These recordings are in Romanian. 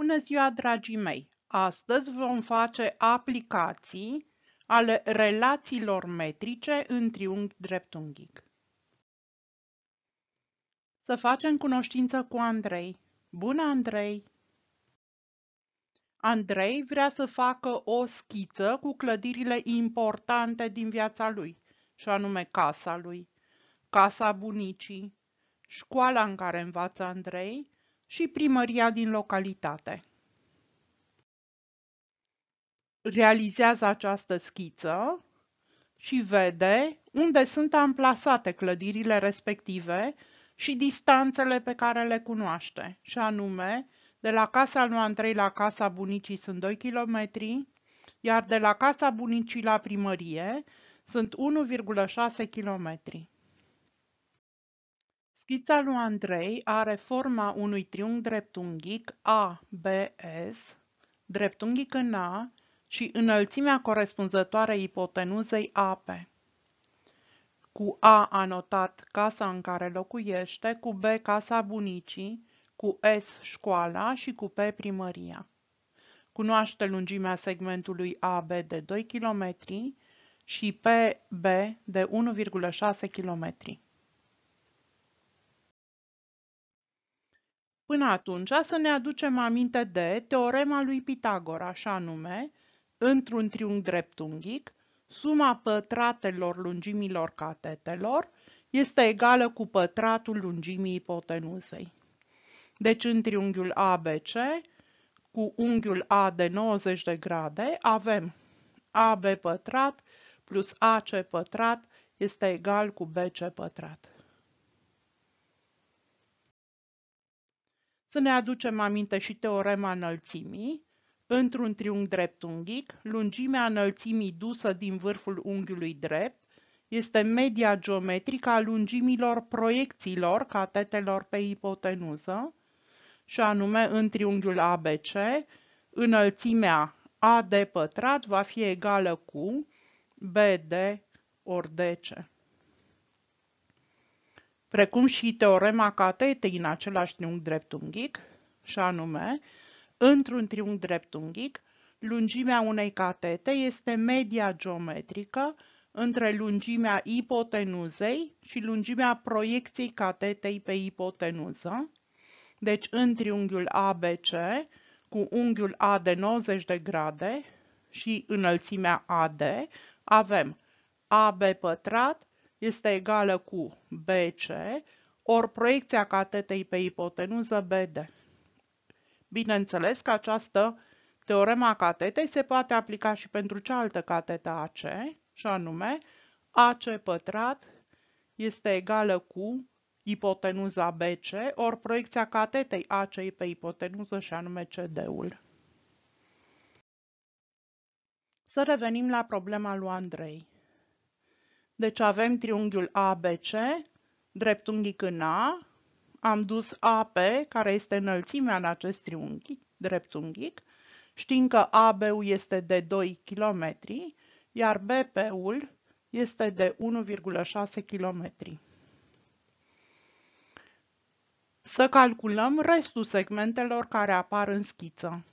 Bună ziua, dragii mei! Astăzi vom face aplicații ale relațiilor metrice în triunghi dreptunghic. Să facem cunoștință cu Andrei. Bună, Andrei! Andrei vrea să facă o schiță cu clădirile importante din viața lui, și anume casa lui, casa bunicii, școala în care învață Andrei, și primăria din localitate. Realizează această schiță și vede unde sunt amplasate clădirile respective și distanțele pe care le cunoaște, și anume, de la casa lui Andrei la casa bunicii sunt 2 km, iar de la casa bunicii la primărie sunt 1,6 km. Schița lui Andrei are forma unui triunghi dreptunghic ABS, dreptunghic în A și înălțimea corespunzătoare ipotenuzei AP. Cu A a notat casa în care locuiește, cu B casa bunicii, cu S școala și cu P primăria. Cunoaște lungimea segmentului AB de 2 km și PB de 1,6 km. Până atunci să ne aducem aminte de teorema lui Pitagora, așa nume, într-un triunghi dreptunghic, suma pătratelor lungimilor catetelor este egală cu pătratul lungimii ipotenuzei. Deci în triunghiul ABC, cu unghiul A de 90 de grade, avem AB pătrat plus AC pătrat este egal cu BC pătrat. Să ne aducem aminte și teorema înălțimii. Într-un triunghi dreptunghic, lungimea înălțimii dusă din vârful unghiului drept este media geometrică a lungimilor proiecțiilor catetelor pe ipotenuză, și anume în triunghiul ABC, înălțimea AD pătrat va fi egală cu BD ori DC precum și teorema catetei în același triunghi dreptunghic, și anume, într-un triunghi dreptunghic, lungimea unei catete este media geometrică între lungimea ipotenuzei și lungimea proiecției catetei pe ipotenuză. Deci în triunghiul ABC, cu unghiul A de 90 de grade și înălțimea AD, avem AB pătrat este egală cu BC ori proiecția catetei pe ipotenuză BD. Bineînțeles că această teorema catetei se poate aplica și pentru cealaltă catetă AC, și anume AC pătrat este egală cu ipotenuza BC ori proiecția catetei AC pe ipotenuză și anume CD-ul. Să revenim la problema lui Andrei. Deci avem triunghiul ABC, dreptunghic în A, am dus AP, care este înălțimea în acest triunghi dreptunghic, știm că AB-ul este de 2 km, iar BP-ul este de 1,6 km. Să calculăm restul segmentelor care apar în schiță.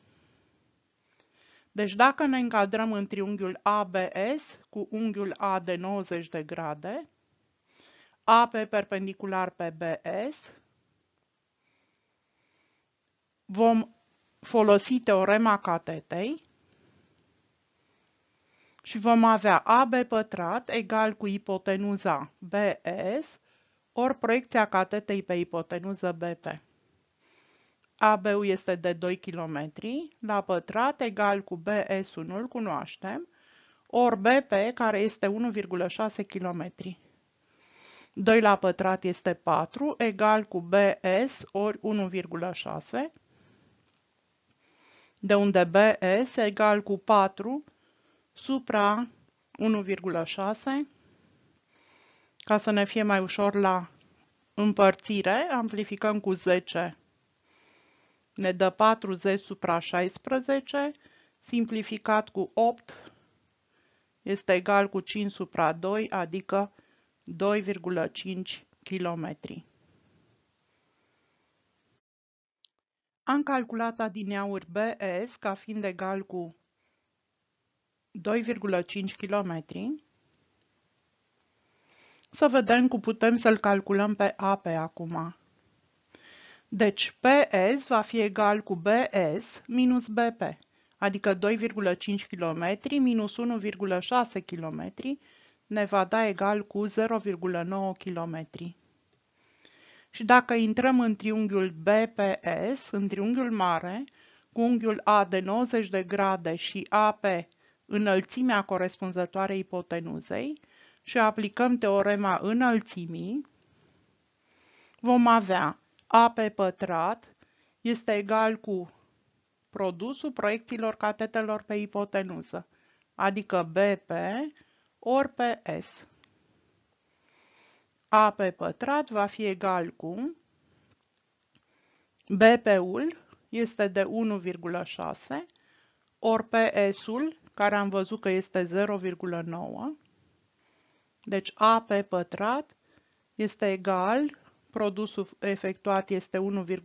Deci dacă ne încadrăm în triunghiul ABS cu unghiul A de 90 de grade, AP perpendicular pe BS, vom folosi teorema catetei și vom avea AB pătrat egal cu ipotenuza BS ori proiecția catetei pe ipotenuză BP. AB este de 2 km la pătrat egal cu BS-ul, nu cunoaștem, ori BP care este 1,6 km. 2 la pătrat este 4 egal cu BS ori 1,6 de unde BS egal cu 4 supra 1,6 ca să ne fie mai ușor la împărțire, amplificăm cu 10 ne dă 40 supra 16, simplificat cu 8 este egal cu 5 supra 2, adică 2,5 km. Am calculat adineauri BS ca fiind egal cu 2,5 km. Să vedem cum putem să-l calculăm pe AP acum. Deci PS va fi egal cu BS minus BP, adică 2,5 km minus 1,6 km ne va da egal cu 0,9 km. Și dacă intrăm în triunghiul BPS, în triunghiul mare, cu unghiul A de 90 de grade și AP înălțimea corespunzătoare ipotenuzei și aplicăm teorema înălțimii, vom avea a pe pătrat este egal cu produsul proiecțiilor catetelor pe ipotenuză, adică BP ori pe S. A pe pătrat va fi egal cu BP-ul este de 1,6 ori ps ul care am văzut că este 0,9. Deci A pe pătrat este egal produsul efectuat este 1,44,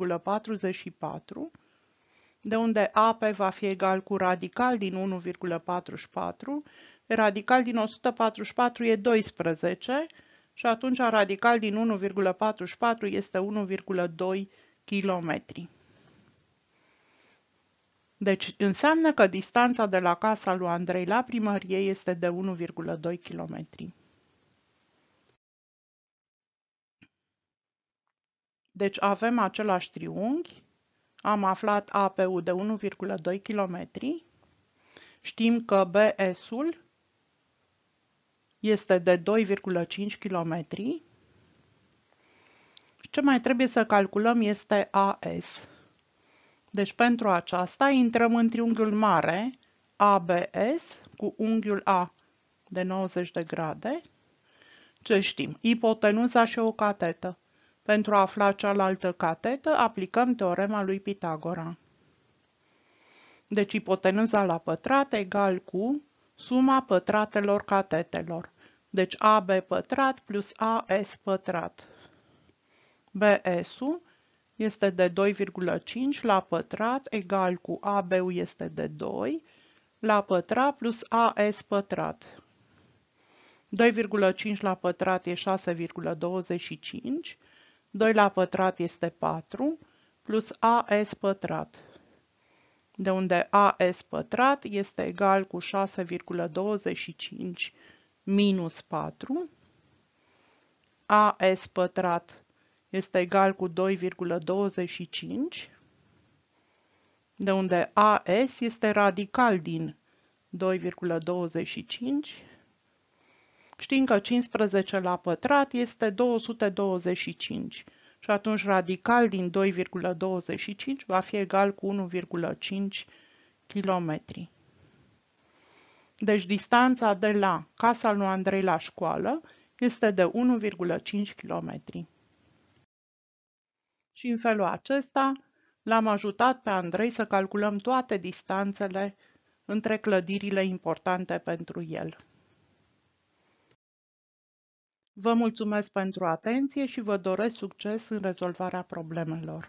de unde AP va fi egal cu radical din 1,44, radical din 144 e 12 și atunci radical din 1,44 este 1,2 km. Deci înseamnă că distanța de la casa lui Andrei la primărie este de 1,2 km. Deci avem același triunghi, am aflat APU de 1,2 km, știm că BS-ul este de 2,5 km ce mai trebuie să calculăm este AS. Deci pentru aceasta intrăm în triunghiul mare ABS cu unghiul A de 90 de grade. Ce știm? Ipotenuza și o catetă. Pentru a afla cealaltă catetă, aplicăm teorema lui Pitagora. Deci ipotenuza la pătrat egal cu suma pătratelor catetelor. Deci AB pătrat plus AS pătrat. BS-ul este de 2,5 la pătrat egal cu AB-ul este de 2 la pătrat plus AS pătrat. 2,5 la pătrat e 6,25 2 la pătrat este 4 plus AS pătrat, de unde AS pătrat este egal cu 6,25 minus 4. AS pătrat este egal cu 2,25, de unde AS este radical din 2,25 Știm că 15 la pătrat este 225 și atunci radical din 2,25 va fi egal cu 1,5 km. Deci distanța de la casa lui Andrei la școală este de 1,5 km. Și în felul acesta l-am ajutat pe Andrei să calculăm toate distanțele între clădirile importante pentru el. Vă mulțumesc pentru atenție și vă doresc succes în rezolvarea problemelor.